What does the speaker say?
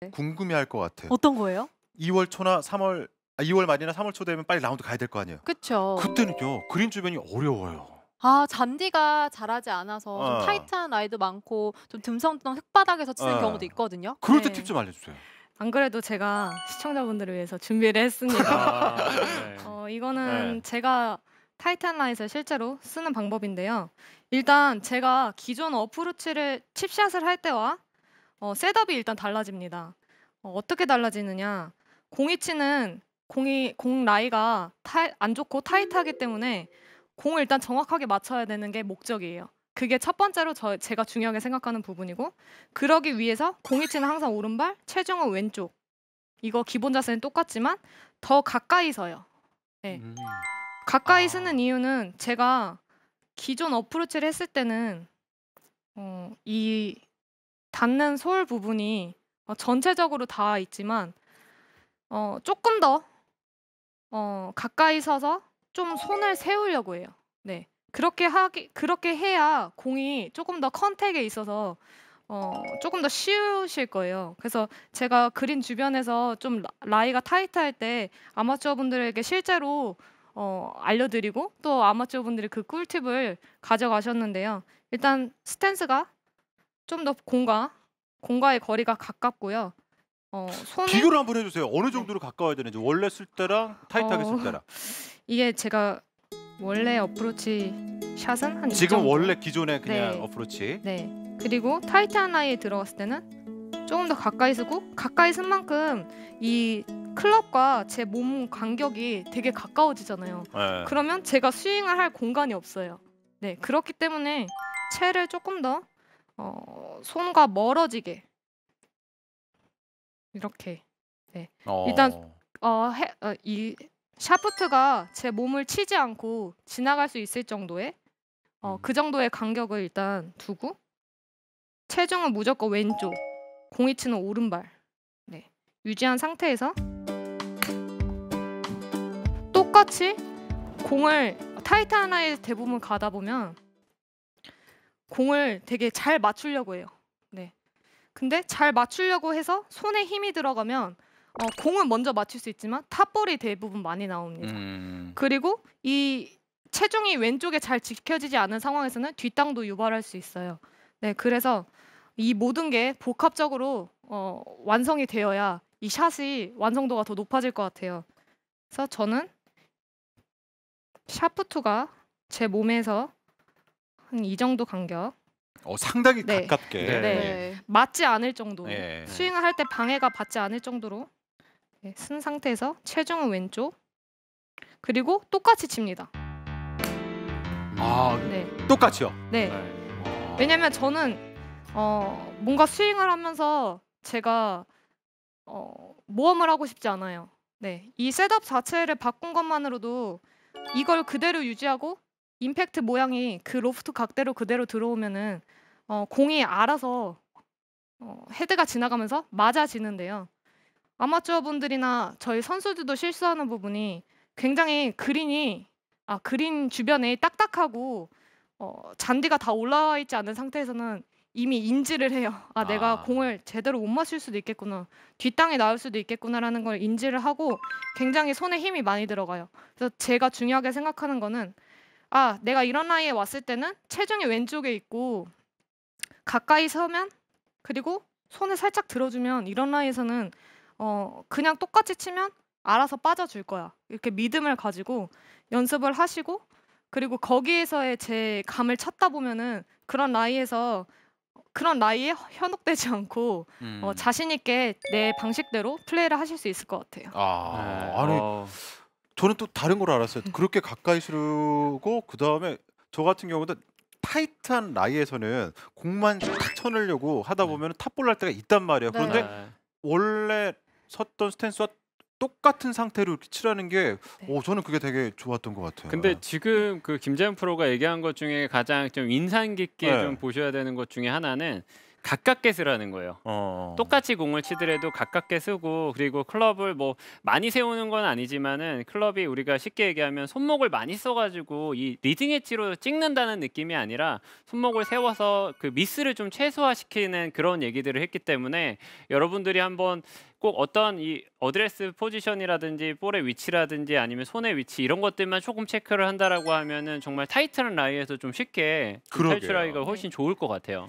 네. 궁금해할 것 같아. 어떤 거예요? 2월 초나 3월 아, 2월 말이나 3월 초 되면 빨리 라운드 가야 될 거 아니에요. 그렇죠. 그때는요 그린 주변이 어려워요. 아 잔디가 자라지 않아서 좀 어. 타이트한 라이도 많고 좀 듬성듬성 흙바닥에서 치는 어. 경우도 있거든요. 그럴 때 팁좀 네. 알려주세요. 안 그래도 제가 시청자분들을 위해서 준비를 했습니다. 아, 네. 어, 이거는 네. 제가 타이탄 라이에서 실제로 쓰는 방법인데요. 일단 제가 기존 어프로치를 칩샷을 할 때와 어, 셋업이 일단 달라집니다. 어, 떻게 달라지느냐? 공이 치는 공이 공 라이가 타이, 안 좋고 타이트하기 때문에 공을 일단 정확하게 맞춰야 되는 게 목적이에요. 그게 첫 번째로 저, 제가 중요하게 생각하는 부분이고 그러기 위해서 공이 치는 항상 오른발, 체중은 왼쪽. 이거 기본 자세는 똑같지만 더 가까이 서요. 네. 음. 가까이 아. 쓰는 이유는 제가 기존 어프로치를 했을 때는 어, 이 닿는 솔 부분이 어, 전체적으로 다 있지만 어, 조금 더 어, 가까이 서서 좀 손을 세우려고 해요. 네. 그렇게 하기 그렇게 해야 공이 조금 더 컨택에 있어서 어, 조금 더 쉬우실 거예요. 그래서 제가 그린 주변에서 좀 라이가 타이트할 때 아마추어 분들에게 실제로 어, 알려드리고 또 아마추어 분들이 그 꿀팁을 가져가셨는데요. 일단 스탠스가 좀더 공과 공과의 거리가 가깝고요. 어, 손에... 비교를 한번 해주세요. 어느 네. 정도로 가까워야 되는지 원래 쓸 때랑 타이트하게 쓸 어, 때랑. 이게 제가 원래 어프로치 샷은 한 지금 원래 기존의 그냥 네. 어프로치. 네. 그리고 타이트한 라인에 들어갔을 때는 조금 더 가까이 서고 가까이 쓴 만큼 이 클럽과 제 몸 간격이 되게 가까워지잖아요. 네. 그러면 제가 스윙을 할 공간이 없어요. 네, 그렇기 때문에 채를 조금 더 어, 손과 멀어지게 이렇게 네. 어. 일단 어, 해, 어, 이 샤프트가 제 몸을 치지 않고 지나갈 수 있을 정도의 어, 그 음. 정도의 간격을 일단 두고 체중은 무조건 왼쪽 공이치는 오른발 네. 유지한 상태에서 똑같이 공을 타이트 하나에 대부분 가다 보면 공을 되게 잘 맞추려고 해요. 네. 근데 잘 맞추려고 해서 손에 힘이 들어가면 어, 공은 먼저 맞출 수 있지만 탑볼이 대부분 많이 나옵니다. 음... 그리고 이 체중이 왼쪽에 잘 지켜지지 않은 상황에서는 뒷땅도 유발할 수 있어요. 네, 그래서 이 모든 게 복합적으로 어, 완성이 되어야 이 샷이 완성도가 더 높아질 것 같아요. 그래서 저는 샤프트가 제 몸에서 한이 정도 간격. 어, 상당히 네. 가깝게. 네. 네. 네. 맞지 않을 정도로 예. 스윙을 할 때 방해가 받지 않을 정도로 네, 쓴 상태에서 체중은 왼쪽 그리고 똑같이 칩니다. 아, 네. 똑같이요? 네. 네. 아. 왜냐면 저는 어, 뭔가 스윙을 하면서 제가 어, 모험을 하고 싶지 않아요. 네. 이 셋업 자체를 바꾼 것만으로도 이걸 그대로 유지하고 임팩트 모양이 그 로프트 각대로 그대로 들어오면은 어, 공이 알아서 어, 헤드가 지나가면서 맞아지는데요. 아마추어 분들이나 저희 선수들도 실수하는 부분이 굉장히 그린이 아 그린 주변에 딱딱하고 어, 잔디가 다 올라와 있지 않은 상태에서는 이미 인지를 해요. 아, 아. 내가 공을 제대로 못 마실 수도 있겠구나. 뒷땅에 나올 수도 있겠구나라는 걸 인지를 하고 굉장히 손에 힘이 많이 들어가요. 그래서 제가 중요하게 생각하는 거는 아, 내가 이런 나이에 왔을 때는 체중이 왼쪽에 있고 가까이 서면 그리고 손을 살짝 들어주면 이런 나이에서는 어, 그냥 똑같이 치면 알아서 빠져줄 거야. 이렇게 믿음을 가지고 연습을 하시고 그리고 거기에서의 제 감을 찾다 보면은 그런 나이에서 그런 나이에 현혹되지 않고 어, 음. 어, 자신 있게 내 방식대로 플레이를 하실 수 있을 것 같아요. 아, 네. 아니. 어. 저는 또 다른 걸 알았어요. 음. 그렇게 가까이 쓰고 그 다음에 저 같은 경우는 타이트한 라이에서는 공만 탁 쳐내려고 하다 네. 보면 탑볼 날 때가 있단 말이에요. 네. 그런데 네. 원래 섰던 스탠스와 똑같은 상태로 이렇게 치라는 게 네. 오, 어, 저는 그게 되게 좋았던 것 같아요. 근데 네. 지금 그 김재현 프로가 얘기한 것 중에 가장 좀 인상 깊게 네. 좀 보셔야 되는 것 중에 하나는 가깝게 쓰라는 거예요. 어, 어. 똑같이 공을 치더라도 가깝게 쓰고 그리고 클럽을 뭐 많이 세우는 건 아니지만은 클럽이 우리가 쉽게 얘기하면 손목을 많이 써가지고 이 리딩 엣지로 찍는다는 느낌이 아니라 손목을 세워서 그 미스를 좀 최소화시키는 그런 얘기들을 했기 때문에 여러분들이 한번 꼭 어떤 이 어드레스 포지션이라든지 볼의 위치라든지 아니면 손의 위치 이런 것들만 조금 체크를 한다라고 하면은 정말 타이트한 라이에서 좀 쉽게 탈출하기가 훨씬 좋을 것 같아요.